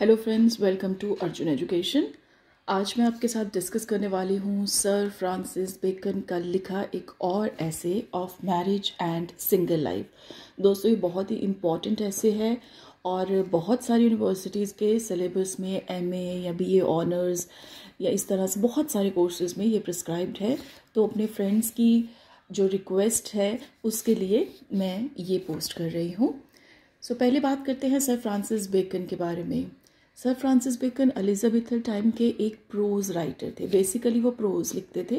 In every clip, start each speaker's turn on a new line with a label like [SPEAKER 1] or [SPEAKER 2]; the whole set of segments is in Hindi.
[SPEAKER 1] hello friends welcome to Arjun education आज मैं आपके साथ डिस्कस करने वाली हूँ सर फ्रांसिस बेकन का लिखा एक और essay of marriage and single life दोस्तों ये बहुत ही इम्पॉर्टेंट ऐसे है और बहुत सारी यूनिवर्सिटीज़ के सिलेबस में एम या बी ए ऑनर्स या इस तरह से बहुत सारे कोर्सेज में ये प्रिस्क्राइब्ड है तो अपने फ्रेंड्स की जो रिक्वेस्ट है उसके लिए मैं ये पोस्ट कर रही हूँ सो so, पहले बात करते हैं सर फ्रांसिस बेकन के बारे में sir Francis Bacon Elizabethan time के एक प्रोज राइटर थे बेसिकली वो प्रोज लिखते थे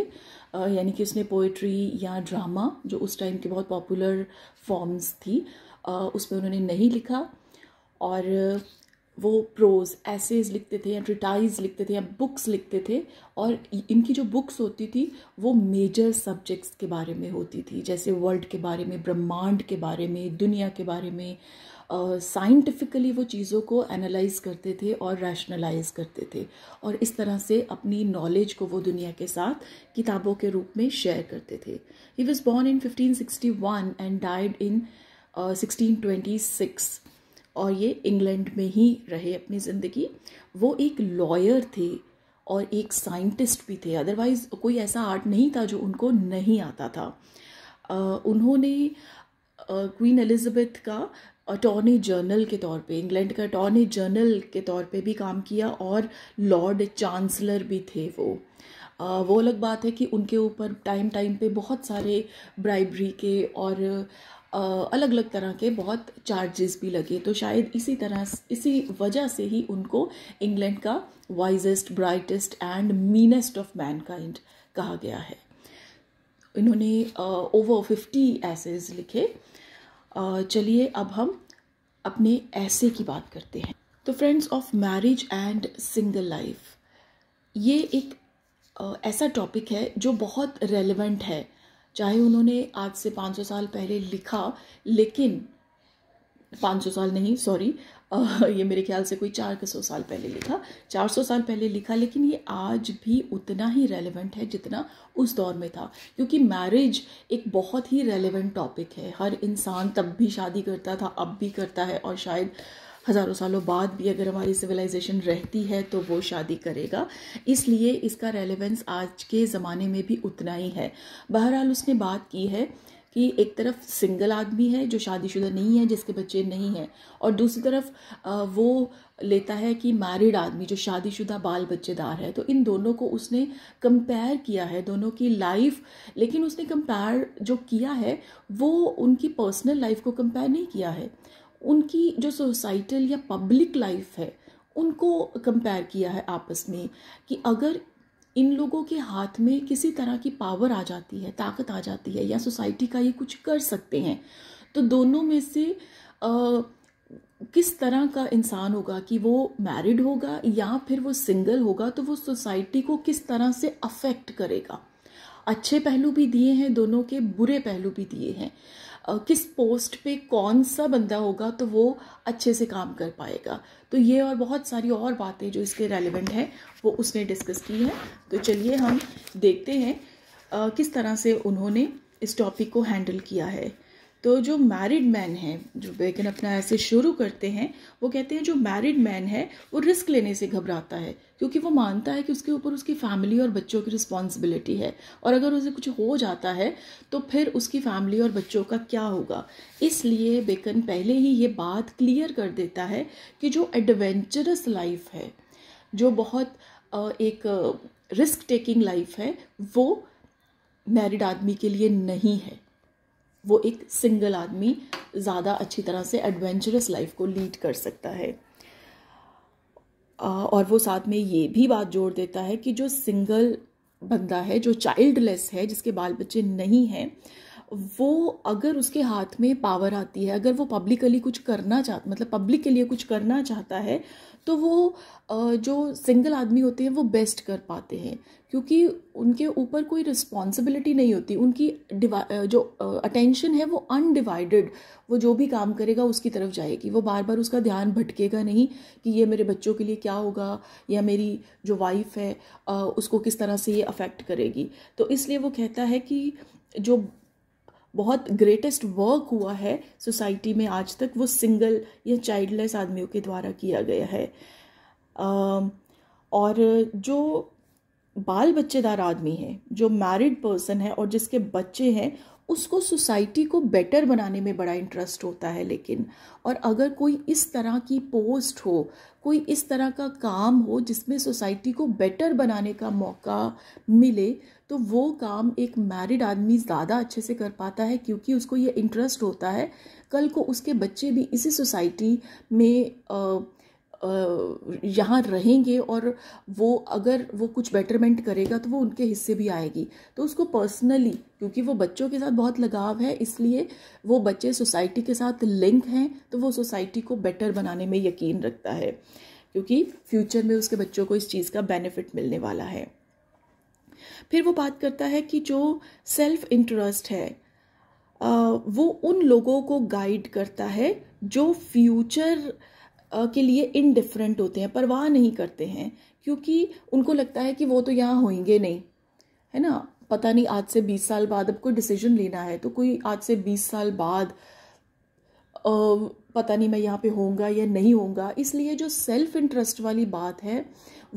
[SPEAKER 1] यानी कि उसने पोइट्री या ड्रामा जो उस टाइम के बहुत पॉपुलर फॉर्म्स थी उसमें उन्होंने नहीं लिखा और वो प्रोज एसेज लिखते थे या ट्रिटाइज लिखते थे या बुक्स लिखते थे और इनकी जो बुक्स होती थी वो मेजर सब्जेक्ट्स के बारे में होती थी जैसे वर्ल्ड के बारे में ब्रह्मांड के बारे में दुनिया के बारे में साइंटिफिकली वो चीज़ों को एनालाइज करते थे और रैशनलाइज करते थे और इस तरह से अपनी नॉलेज को वो दुनिया के साथ किताबों के रूप में शेयर करते थे he was born in 1561 and died in sixteen twenty six और ये इंग्लैंड में ही रहे अपनी ज़िंदगी वो एक लॉयर थे और एक साइंटिस्ट भी थे अदरवाइज़ कोई ऐसा आर्ट नहीं था जो उनको नहीं आता था uh, उन्होंने क्वीन uh, एलिज़ाबेथ का अटॉर्नी जनरल के तौर पे इंग्लैंड का अटॉर्नी जनरल के तौर पे भी काम किया और लॉर्ड चांसलर भी थे वो आ, वो अलग बात है कि उनके ऊपर टाइम टाइम पे बहुत सारे ब्राइबरी के और आ, अलग अलग तरह के बहुत चार्जेस भी लगे तो शायद इसी तरह इसी वजह से ही उनको इंग्लैंड का wisest brightest and meanest of mankind कहा गया है इन्होंने ओवर फिफ्टी एसेज लिखे चलिए अब हम अपने ऐसे की बात करते हैं तो friends of marriage and single life ये एक ऐसा टॉपिक है जो बहुत रेलेवेंट है चाहे उन्होंने आज से 500 साल पहले लिखा लेकिन 500 साल नहीं सॉरी ये मेरे ख्याल से कोई चार सौ साल पहले लिखा चार सौ साल पहले लिखा लेकिन ये आज भी उतना ही रेलिवेंट है जितना उस दौर में था क्योंकि मैरिज एक बहुत ही रेलिवेंट टॉपिक है हर इंसान तब भी शादी करता था अब भी करता है और शायद हज़ारों सालों बाद भी अगर हमारी सिविलाइजेशन रहती है तो वो शादी करेगा इसलिए इसका रेलेवेंस आज के ज़माने में भी उतना ही है बहरहाल उसने बात की है कि एक तरफ सिंगल आदमी है जो शादीशुदा नहीं है जिसके बच्चे नहीं हैं और दूसरी तरफ वो लेता है कि मैरिड आदमी जो शादीशुदा बाल बच्चेदार है तो इन दोनों को उसने कंपेयर किया है दोनों की लाइफ लेकिन उसने कंपेयर जो किया है वो उनकी पर्सनल लाइफ को कंपेयर नहीं किया है उनकी जो सोसाइटल या पब्लिक लाइफ है उनको कंपेयर किया है आपस में कि अगर इन लोगों के हाथ में किसी तरह की पावर आ जाती है ताकत आ जाती है या सोसाइटी का ये कुछ कर सकते हैं तो दोनों में से आ, किस तरह का इंसान होगा कि वो मैरिड होगा या फिर वो सिंगल होगा तो वो सोसाइटी को किस तरह से अफेक्ट करेगा अच्छे पहलू भी दिए हैं दोनों के बुरे पहलू भी दिए हैं किस पोस्ट पे कौन सा बंदा होगा तो वो अच्छे से काम कर पाएगा तो ये और बहुत सारी और बातें जो इसके रेलिवेंट हैं वो उसने डिस्कस की है तो चलिए हम देखते हैं किस तरह से उन्होंने इस टॉपिक को हैंडल किया है तो जो मैरिड मैन है जो बेकन अपना ऐसे शुरू करते हैं वो कहते हैं जो मैरिड मैन है वो रिस्क लेने से घबराता है क्योंकि वो मानता है कि उसके ऊपर उसकी फैमिली और बच्चों की रिस्पॉन्सिबिलिटी है और अगर उसे कुछ हो जाता है तो फिर उसकी फैमिली और बच्चों का क्या होगा इसलिए बेकन पहले ही ये बात क्लियर कर देता है कि जो एडवेंचरस लाइफ है जो बहुत एक रिस्क टेकिंग लाइफ है वो मैरिड आदमी के लिए नहीं है वो एक सिंगल आदमी ज़्यादा अच्छी तरह से एडवेंचरस लाइफ को लीड कर सकता है और वो साथ में ये भी बात जोड़ देता है कि जो सिंगल बंदा है जो चाइल्डलेस है जिसके बाल बच्चे नहीं हैं वो अगर उसके हाथ में पावर आती है अगर वो पब्लिकली कुछ करना चाह मतलब पब्लिक के लिए कुछ करना चाहता है तो वो जो सिंगल आदमी होते हैं वो बेस्ट कर पाते हैं क्योंकि उनके ऊपर कोई रिस्पॉन्सिबिलिटी नहीं होती उनकी जो अटेंशन है वो अनडिवाइडेड वो जो भी काम करेगा उसकी तरफ जाएगी वो बार बार उसका ध्यान भटकेगा नहीं कि ये मेरे बच्चों के लिए क्या होगा या मेरी जो वाइफ है उसको किस तरह से ये अफेक्ट करेगी तो इसलिए वो कहता है कि जो बहुत ग्रेटेस्ट वर्क हुआ है सोसाइटी में आज तक वो सिंगल या चाइल्डलेस आदमियों के द्वारा किया गया है और जो बाल बच्चेदार आदमी है जो मैरिड पर्सन है और जिसके बच्चे हैं उसको सोसाइटी को बेटर बनाने में बड़ा इंटरेस्ट होता है लेकिन और अगर कोई इस तरह की पोस्ट हो कोई इस तरह का काम हो जिसमें सोसाइटी को बेटर बनाने का मौका मिले तो वो काम एक मैरिड आदमी ज़्यादा अच्छे से कर पाता है क्योंकि उसको ये इंटरेस्ट होता है कल को उसके बच्चे भी इसी सोसाइटी में आ, यहाँ रहेंगे और वो अगर वो कुछ बेटरमेंट करेगा तो वो उनके हिस्से भी आएगी तो उसको पर्सनली क्योंकि वो बच्चों के साथ बहुत लगाव है इसलिए वो बच्चे सोसाइटी के साथ लिंक हैं तो वो सोसाइटी को बेटर बनाने में यकीन रखता है क्योंकि फ्यूचर में उसके बच्चों को इस चीज़ का बेनिफिट मिलने वाला है फिर वो बात करता है कि जो सेल्फ इंटरेस्ट है वो उन लोगों को गाइड करता है जो फ्यूचर future... के लिए इनडिफरेंट होते हैं परवाह नहीं करते हैं क्योंकि उनको लगता है कि वो तो यहाँ होंगे नहीं है ना पता नहीं आज से बीस साल बाद अब कोई डिसीजन लेना है तो कोई आज से बीस साल बाद पता नहीं मैं यहाँ पे होऊंगा या नहीं होऊंगा इसलिए जो सेल्फ इंटरेस्ट वाली बात है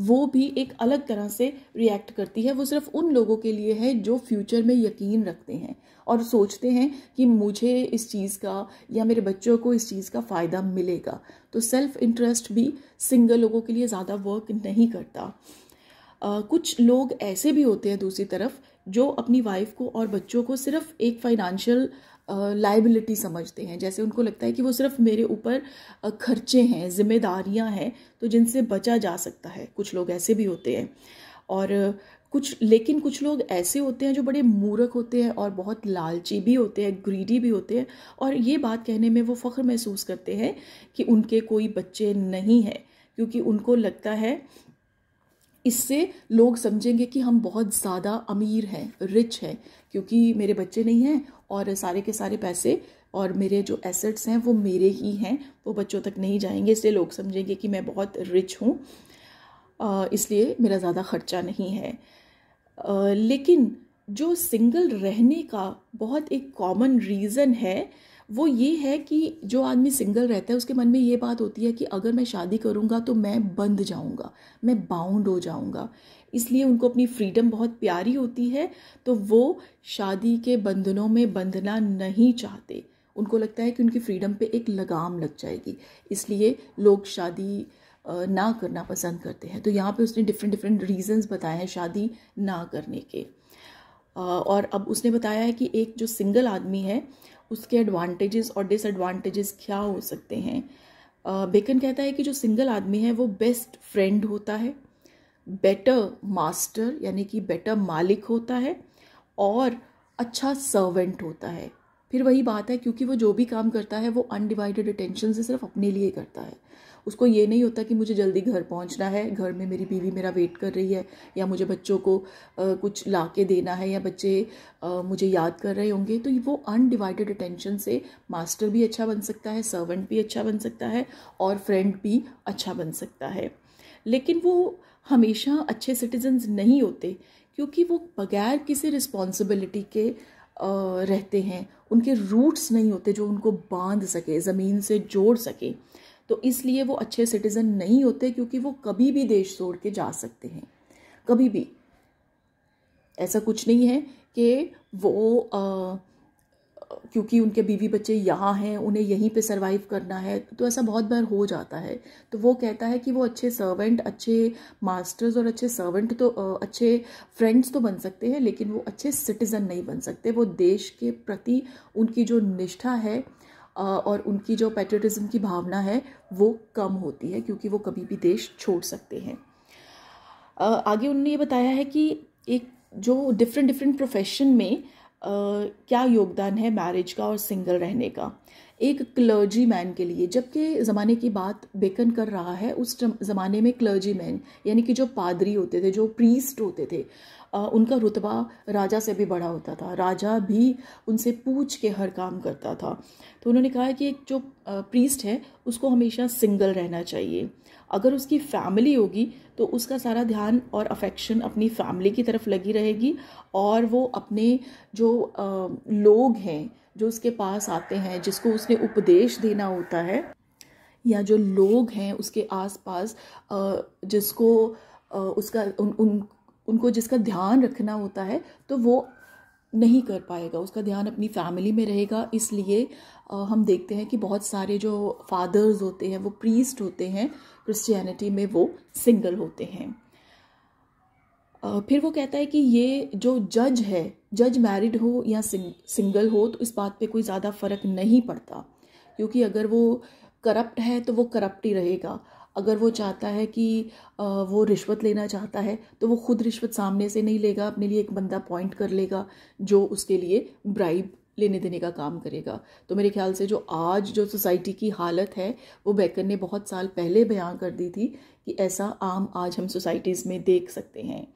[SPEAKER 1] वो भी एक अलग तरह से रिएक्ट करती है वो सिर्फ उन लोगों के लिए है जो फ्यूचर में यकीन रखते हैं और सोचते हैं कि मुझे इस चीज़ का या मेरे बच्चों को इस चीज़ का फ़ायदा मिलेगा तो सेल्फ इंटरेस्ट भी सिंगल लोगों के लिए ज़्यादा वर्क नहीं करता Uh, कुछ लोग ऐसे भी होते हैं दूसरी तरफ जो अपनी वाइफ को और बच्चों को सिर्फ एक फाइनेंशियल लाइबिलिटी समझते हैं जैसे उनको लगता है कि वो सिर्फ मेरे ऊपर खर्चे हैं जिम्मेदारियां हैं तो जिनसे बचा जा सकता है कुछ लोग ऐसे भी होते हैं और कुछ लेकिन कुछ लोग ऐसे होते हैं जो बड़े मूर्ख होते हैं और बहुत लालची भी होते हैं ग्रीडी भी होते हैं और ये बात कहने में वो फ़ख्र महसूस करते हैं कि उनके कोई बच्चे नहीं हैं क्योंकि उनको लगता है इससे लोग समझेंगे कि हम बहुत ज़्यादा अमीर हैं रिच हैं क्योंकि मेरे बच्चे नहीं हैं और सारे के सारे पैसे और मेरे जो एसेट्स हैं वो मेरे ही हैं वो बच्चों तक नहीं जाएंगे इसलिए लोग समझेंगे कि मैं बहुत रिच हूँ इसलिए मेरा ज़्यादा खर्चा नहीं है लेकिन जो सिंगल रहने का बहुत एक कॉमन रीज़न है वो ये है कि जो आदमी सिंगल रहता है उसके मन में ये बात होती है कि अगर मैं शादी करूँगा तो मैं बंद जाऊँगा मैं बाउंड हो जाऊँगा इसलिए उनको अपनी फ्रीडम बहुत प्यारी होती है तो वो शादी के बंधनों में बंधना नहीं चाहते उनको लगता है कि उनकी फ्रीडम पे एक लगाम लग जाएगी इसलिए लोग शादी ना करना पसंद करते हैं तो यहाँ पे उसने डिफरेंट डिफरेंट रीजंस बताए हैं शादी ना करने के और अब उसने बताया है कि एक जो सिंगल आदमी है उसके एडवांटेजेस और डिसएडवांटेजेस क्या हो सकते हैं बेकन कहता है कि जो सिंगल आदमी है वो बेस्ट फ्रेंड होता है बेटर मास्टर यानी कि बेटर मालिक होता है और अच्छा सर्वेंट होता है फिर वही बात है क्योंकि वो जो भी काम करता है वो अनडिवाइडेड अटेंशन से सिर्फ अपने लिए करता है उसको ये नहीं होता कि मुझे जल्दी घर पहुंचना है घर में मेरी बीवी मेरा वेट कर रही है या मुझे बच्चों को आ, कुछ ला के देना है या बच्चे आ, मुझे याद कर रहे होंगे तो वो अनडिवाइडेड अटेंशन से मास्टर भी अच्छा बन सकता है सर्वेंट भी अच्छा बन सकता है और फ्रेंड भी अच्छा बन सकता है लेकिन वो हमेशा अच्छे सिटीजन्स नहीं होते क्योंकि वो बगैर किसी रिस्पॉन्सिबिलिटी के रहते हैं उनके रूट्स नहीं होते जो उनको बांध सके ज़मीन से जोड़ सके तो इसलिए वो अच्छे सिटीज़न नहीं होते क्योंकि वो कभी भी देश छोड़ के जा सकते हैं कभी भी ऐसा कुछ नहीं है कि वो आ, क्योंकि उनके बीवी बच्चे यहाँ हैं उन्हें यहीं पे सरवाइव करना है तो ऐसा बहुत बार हो जाता है तो वो कहता है कि वो अच्छे सर्वेंट अच्छे मास्टर्स और अच्छे सर्वेंट तो अच्छे फ्रेंड्स तो बन सकते हैं लेकिन वो अच्छे सिटीज़न नहीं बन सकते वो देश के प्रति उनकी जो निष्ठा है और उनकी जो पेट्रियटिज़म की भावना है वो कम होती है क्योंकि वो कभी भी देश छोड़ सकते हैं आगे उन्होंने ये बताया है कि एक जो डिफरेंट डिफरेंट प्रोफेशन में क्या योगदान है मैरिज का और सिंगल रहने का एक क्लर्जी मैन के लिए जबकि ज़माने की बात बेकन कर रहा है उस ज़माने में क्लर्जी मैन यानी कि जो पादरी होते थे जो प्रीस्ट होते थे उनका रुतबा राजा से भी बड़ा होता था राजा भी उनसे पूछ के हर काम करता था तो उन्होंने कहा है कि एक जो प्रीस्ट है उसको हमेशा सिंगल रहना चाहिए अगर उसकी फैमिली होगी तो उसका सारा ध्यान और अफेक्शन अपनी फैमिली की तरफ लगी रहेगी और वो अपने जो लोग हैं जो उसके पास आते हैं जिसको उसने उपदेश देना होता है या जो लोग हैं उसके आसपास जिसको उसका उन उन उनको जिसका ध्यान रखना होता है तो वो नहीं कर पाएगा उसका ध्यान अपनी फैमिली में रहेगा इसलिए हम देखते हैं कि बहुत सारे जो फादर्स होते हैं वो प्रीस्ट होते हैं क्रिश्चियनिटी में वो सिंगल होते हैं फिर वो कहता है कि ये जो जज है जज मैरिड हो या सिंग, सिंगल हो तो इस बात पे कोई ज़्यादा फ़र्क नहीं पड़ता क्योंकि अगर वो करप्ट है तो वो करप्ट ही रहेगा अगर वो चाहता है कि वो रिश्वत लेना चाहता है तो वो खुद रिश्वत सामने से नहीं लेगा अपने लिए एक बंदा अपॉइंट कर लेगा जो उसके लिए ब्राइब लेने देने का काम करेगा तो मेरे ख्याल से जो आज जो सोसाइटी की हालत है वो बैकर ने बहुत साल पहले बयां कर दी थी कि ऐसा आम आज हम सोसाइटीज़ में देख सकते हैं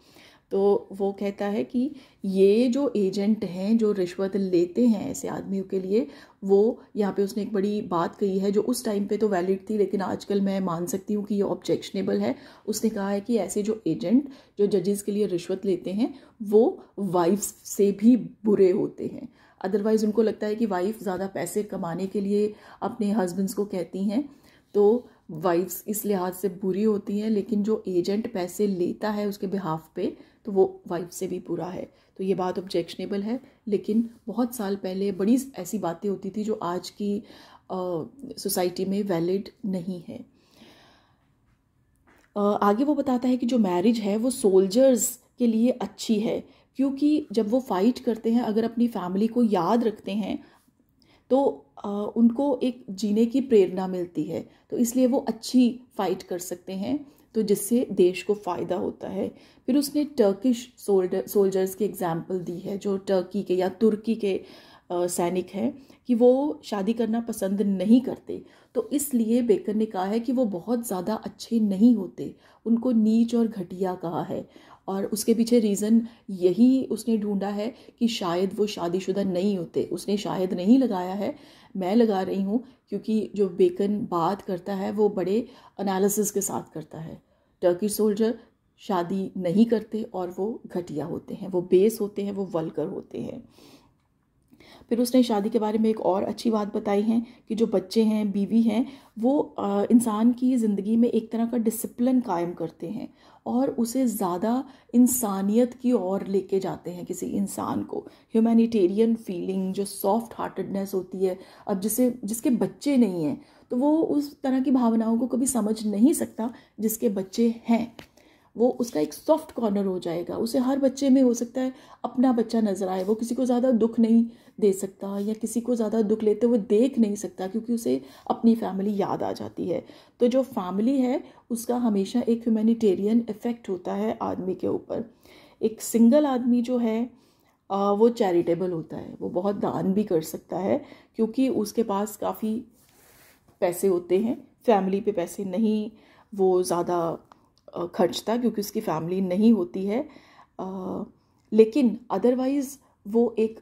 [SPEAKER 1] तो वो कहता है कि ये जो एजेंट हैं जो रिश्वत लेते हैं ऐसे आदमियों के लिए वो यहाँ पे उसने एक बड़ी बात कही है जो उस टाइम पे तो वैलिड थी लेकिन आजकल मैं मान सकती हूँ कि ये ऑब्जेक्शनेबल है उसने कहा है कि ऐसे जो एजेंट जो जजेस के लिए रिश्वत लेते हैं वो वाइफ्स से भी बुरे होते हैं अदरवाइज़ उनको लगता है कि वाइफ ज़्यादा पैसे कमाने के लिए अपने हस्बैंड्स को कहती हैं तो वाइफ्स इस लिहाज से बुरी होती हैं लेकिन जो एजेंट पैसे लेता है उसके बिहाफ पे तो वो वाइफ से भी बुरा है तो ये बात ऑब्जेक्शनेबल है लेकिन बहुत साल पहले बड़ी ऐसी बातें होती थी जो आज की सोसाइटी में वैलिड नहीं है आगे वो बताता है कि जो मैरिज है वो सोल्जर्स के लिए अच्छी है क्योंकि जब वो फाइट करते हैं अगर अपनी फैमिली को याद रखते हैं तो आ, उनको एक जीने की प्रेरणा मिलती है तो इसलिए वो अच्छी फाइट कर सकते हैं तो जिससे देश को फ़ायदा होता है फिर उसने टर्किश सोल्डर सोल्जर्स की एग्ज़ाम्पल दी है जो टर्की के या तुर्की के सैनिक हैं कि वो शादी करना पसंद नहीं करते तो इसलिए बेकर ने कहा है कि वो बहुत ज़्यादा अच्छे नहीं होते उनको नीच और घटिया कहा है और उसके पीछे रीज़न यही उसने ढूंढा है कि शायद वो शादीशुदा नहीं होते उसने शायद नहीं लगाया है मैं लगा रही हूँ क्योंकि जो बेकन बात करता है वो बड़े अनालिसिस के साथ करता है टर्की सोल्जर शादी नहीं करते और वो घटिया होते हैं वो बेस होते हैं वो वलकर होते हैं फिर उसने शादी के बारे में एक और अच्छी बात बताई है कि जो बच्चे हैं बीवी हैं वो इंसान की ज़िंदगी में एक तरह का डिसिप्लिन कायम करते हैं और उसे ज़्यादा इंसानियत की ओर लेके जाते हैं किसी इंसान को ह्यूमैनिटेरियन फीलिंग जो सॉफ्ट हार्टेडनेस होती है अब जिसे जिसके बच्चे नहीं हैं तो वो उस तरह की भावनाओं को कभी समझ नहीं सकता जिसके बच्चे हैं वो उसका एक सॉफ्ट कॉर्नर हो जाएगा उसे हर बच्चे में हो सकता है अपना बच्चा नज़र आए वो किसी को ज़्यादा दुख नहीं दे सकता या किसी को ज़्यादा दुख लेते हुए देख नहीं सकता क्योंकि उसे अपनी फैमिली याद आ जाती है तो जो फैमिली है उसका हमेशा एक ह्यूमैनिटेरियन इफ़ेक्ट होता है आदमी के ऊपर एक सिंगल आदमी जो है वो चैरिटेबल होता है वो बहुत दान भी कर सकता है क्योंकि उसके पास काफ़ी पैसे होते हैं फैमिली पे पैसे नहीं वो ज़्यादा खर्चता क्योंकि उसकी फैमिली नहीं होती है आ, लेकिन अदरवाइज़ वो एक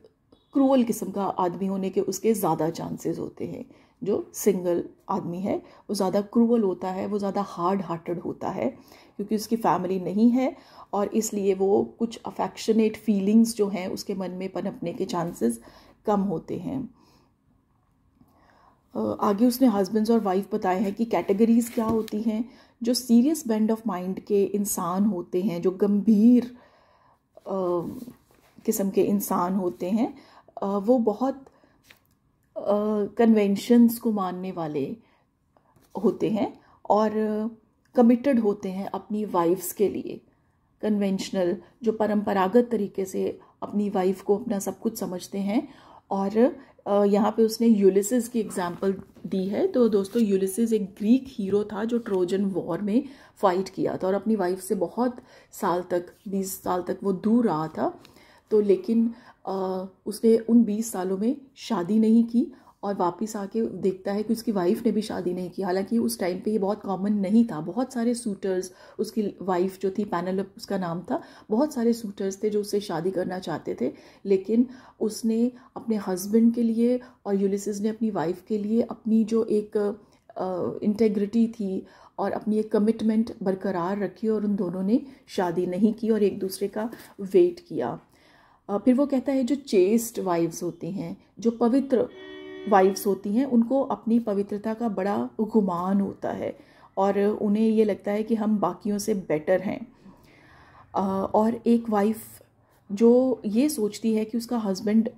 [SPEAKER 1] क्रूअल किस्म का आदमी होने के उसके ज़्यादा चांसेस होते हैं जो सिंगल आदमी है वो ज़्यादा क्रूअल होता है वो ज़्यादा हार्ड हार्टेड होता है क्योंकि उसकी फैमिली नहीं है और इसलिए वो कुछ अफेक्शनेट फीलिंग्स जो हैं उसके मन में पनपने के चांसेस कम होते हैं आगे उसने हस्बैंड्स और वाइफ बताए हैं कि कैटेगरीज़ क्या होती हैं जो सीरियस बैंड ऑफ माइंड के इंसान होते हैं जो गंभीर किस्म के इंसान होते हैं आ, वो बहुत कन्वेंशंस को मानने वाले होते हैं और कमिटेड होते हैं अपनी वाइफ्स के लिए कन्वेंशनल जो परंपरागत तरीके से अपनी वाइफ को अपना सब कुछ समझते हैं और यहाँ पे उसने यूलिसिस की एग्जाम्पल दी है तो दोस्तों यूलिसिस एक ग्रीक हीरो था जो ट्रोजन वॉर में फाइट किया था और अपनी वाइफ से बहुत साल तक बीस साल तक वो दूर रहा था तो लेकिन आ, उसने उन बीस सालों में शादी नहीं की और वापस आके देखता है कि उसकी वाइफ ने भी शादी नहीं की हालांकि उस टाइम पे ये बहुत कॉमन नहीं था बहुत सारे सूटर्स उसकी वाइफ जो थी पैनल उसका नाम था बहुत सारे सूटर्स थे जो उससे शादी करना चाहते थे लेकिन उसने अपने हस्बैंड के लिए और यूलिसिस ने अपनी वाइफ के लिए अपनी जो एक इंटेग्रिटी थी और अपनी एक कमिटमेंट बरकरार रखी और उन दोनों ने शादी नहीं की और एक दूसरे का वेट किया फिर वो कहता है जो चेस्ट वाइव्स होती हैं जो पवित्र वाइफ्स होती हैं उनको अपनी पवित्रता का बड़ा गुमान होता है और उन्हें ये लगता है कि हम बाकियों से बेटर हैं और एक वाइफ जो ये सोचती है कि उसका हस्बैंड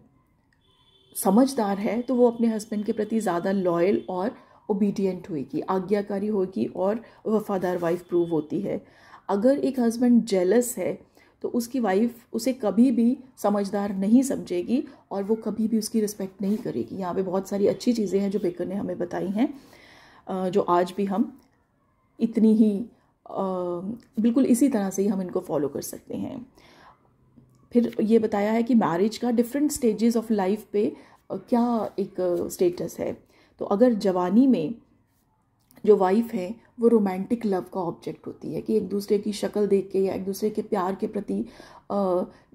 [SPEAKER 1] समझदार है तो वो अपने हस्बैंड के प्रति ज़्यादा लॉयल और ओबीडियंट होएगी आज्ञाकारी होगी और वफादार वाइफ प्रूव होती है अगर एक हस्बैंड जेलस है तो उसकी वाइफ उसे कभी भी समझदार नहीं समझेगी और वो कभी भी उसकी रिस्पेक्ट नहीं करेगी यहाँ पे बहुत सारी अच्छी चीज़ें हैं जो बेकर ने हमें बताई हैं जो आज भी हम इतनी ही बिल्कुल इसी तरह से ही हम इनको फॉलो कर सकते हैं फिर ये बताया है कि मैरिज का डिफरेंट स्टेजेस ऑफ लाइफ पे क्या एक स्टेटस है तो अगर जवानी में जो वाइफ है वो रोमांटिक लव का ऑब्जेक्ट होती है कि एक दूसरे की शक्ल देख के या एक दूसरे के प्यार के प्रति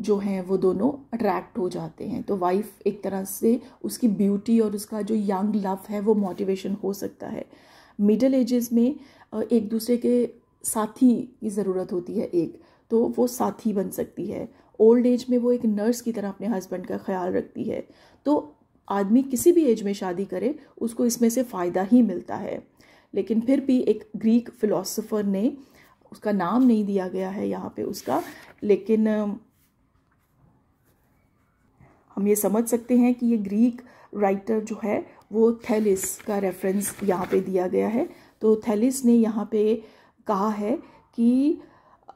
[SPEAKER 1] जो हैं वो दोनों अट्रैक्ट हो जाते हैं तो वाइफ एक तरह से उसकी ब्यूटी और उसका जो यंग लव है वो मोटिवेशन हो सकता है मिडल एजेस में एक दूसरे के साथी की ज़रूरत होती है एक तो वो साथी बन सकती है ओल्ड एज में वो एक नर्स की तरह अपने हस्बैंड का ख्याल रखती है तो आदमी किसी भी एज में शादी करे उसको इसमें से फ़ायदा ही मिलता है लेकिन फिर भी एक ग्रीक फिलोसोफर ने उसका नाम नहीं दिया गया है यहाँ पे उसका लेकिन हम ये समझ सकते हैं कि ये ग्रीक राइटर जो है वो थैलिस का रेफरेंस यहाँ पे दिया गया है तो थैलिस ने यहाँ पे कहा है कि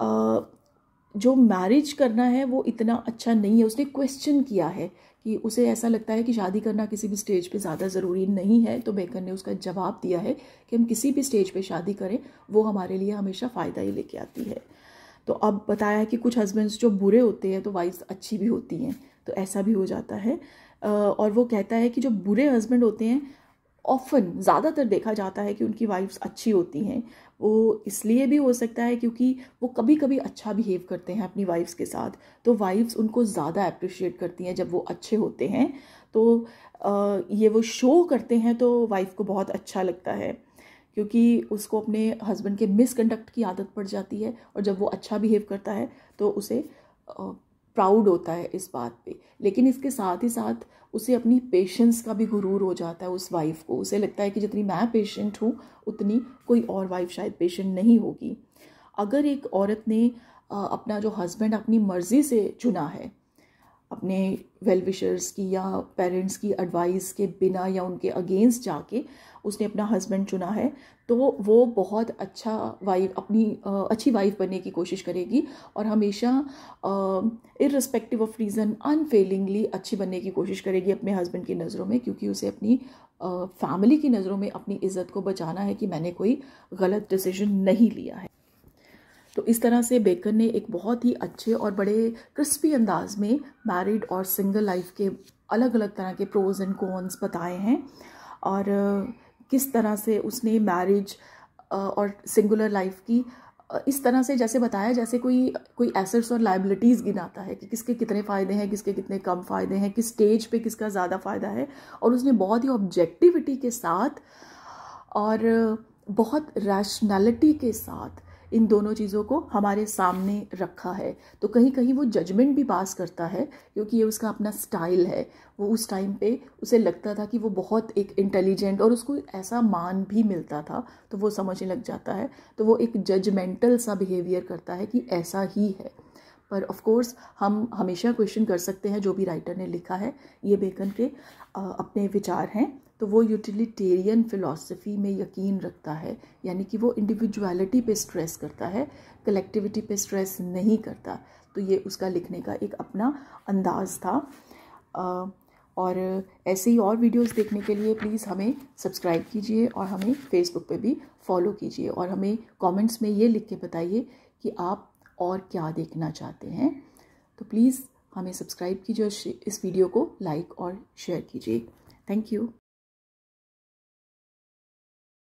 [SPEAKER 1] आ, जो मैरिज करना है वो इतना अच्छा नहीं है उसने क्वेश्चन किया है कि उसे ऐसा लगता है कि शादी करना किसी भी स्टेज पे ज़्यादा ज़रूरी नहीं है तो बेकर ने उसका जवाब दिया है कि हम किसी भी स्टेज पे शादी करें वो हमारे लिए हमेशा फ़ायदा ही लेके आती है तो अब बताया है कि कुछ हस्बैंड्स जो बुरे होते हैं तो वाइफ्स अच्छी भी होती हैं तो ऐसा भी हो जाता है और वो कहता है कि जो बुरे हस्बैंड होते हैं ऑफन ज़्यादातर देखा जाता है कि उनकी वाइफ्स अच्छी होती हैं वो इसलिए भी हो सकता है क्योंकि वो कभी कभी अच्छा बिहेव करते हैं अपनी वाइफ्स के साथ तो वाइफ्स उनको ज़्यादा अप्रिशिएट करती हैं जब वो अच्छे होते हैं तो ये वो शो करते हैं तो वाइफ को बहुत अच्छा लगता है क्योंकि उसको अपने हस्बैंड के मिसकंडक्ट की आदत पड़ जाती है और जब वो अच्छा बिहेव करता है तो उसे प्राउड होता है इस बात पे लेकिन इसके साथ ही साथ उसे अपनी पेशेंस का भी गुरूर हो जाता है उस वाइफ को उसे लगता है कि जितनी मैं पेशेंट हूँ उतनी कोई और वाइफ शायद पेशेंट नहीं होगी अगर एक औरत ने अपना जो हस्बैंड अपनी मर्ज़ी से चुना है अपने वेल विशर्स की या पेरेंट्स की एडवाइस के बिना या उनके अगेंस्ट जाके उसने अपना हस्बैंड चुना है तो वो बहुत अच्छा वाइफ अपनी अच्छी वाइफ बनने की कोशिश करेगी और हमेशा इरिस्पेक्टिव ऑफ रीज़न अनफेलिंगली अच्छी बनने की कोशिश करेगी अपने हस्बैंड की नज़रों में क्योंकि उसे अपनी फैमिली की नज़रों में अपनी इज़्ज़त को बचाना है कि मैंने कोई गलत डिसीजन नहीं लिया है तो इस तरह से बेकर ने एक बहुत ही अच्छे और बड़े क्रिस्पी अंदाज में मैरिड और सिंगल लाइफ के अलग अलग तरह के प्रोज एंड कॉन्स बताए हैं और किस तरह से उसने मैरिज और सिंगुलर लाइफ की इस तरह से जैसे बताया जैसे कोई कोई एसेट्स और लाइबिलिटीज़ गिनाता है कि किसके कितने फ़ायदे हैं किसके कितने कम फ़ायदे हैं किस स्टेज पे किसका ज़्यादा फ़ायदा है और उसने बहुत ही ऑब्जेक्टिविटी के साथ और बहुत रैशनैलिटी के साथ इन दोनों चीज़ों को हमारे सामने रखा है तो कहीं कहीं वो जजमेंट भी पास करता है क्योंकि ये उसका अपना स्टाइल है वो उस टाइम पे उसे लगता था कि वो बहुत एक इंटेलिजेंट और उसको ऐसा मान भी मिलता था तो वो समझने लग जाता है तो वो एक जजमेंटल सा बिहेवियर करता है कि ऐसा ही है पर ऑफ कोर्स हम हमेशा क्वेश्चन कर सकते हैं जो भी राइटर ने लिखा है ये बेकन के अपने विचार हैं तो वो यूटिलिटेरियन फिलॉसफी में यकीन रखता है यानी कि वो इंडिविजुअलिटी पे स्ट्रेस करता है कलेक्टिविटी पे स्ट्रेस नहीं करता तो ये उसका लिखने का एक अपना अंदाज़ था आ, और ऐसे ही और वीडियोस देखने के लिए प्लीज़ हमें सब्सक्राइब कीजिए और हमें फेसबुक पे भी फॉलो कीजिए और हमें कमेंट्स में ये लिख के बताइए कि आप और क्या देखना चाहते हैं तो प्लीज़ हमें सब्सक्राइब कीजिए और इस वीडियो को लाइक और शेयर कीजिए थैंक यू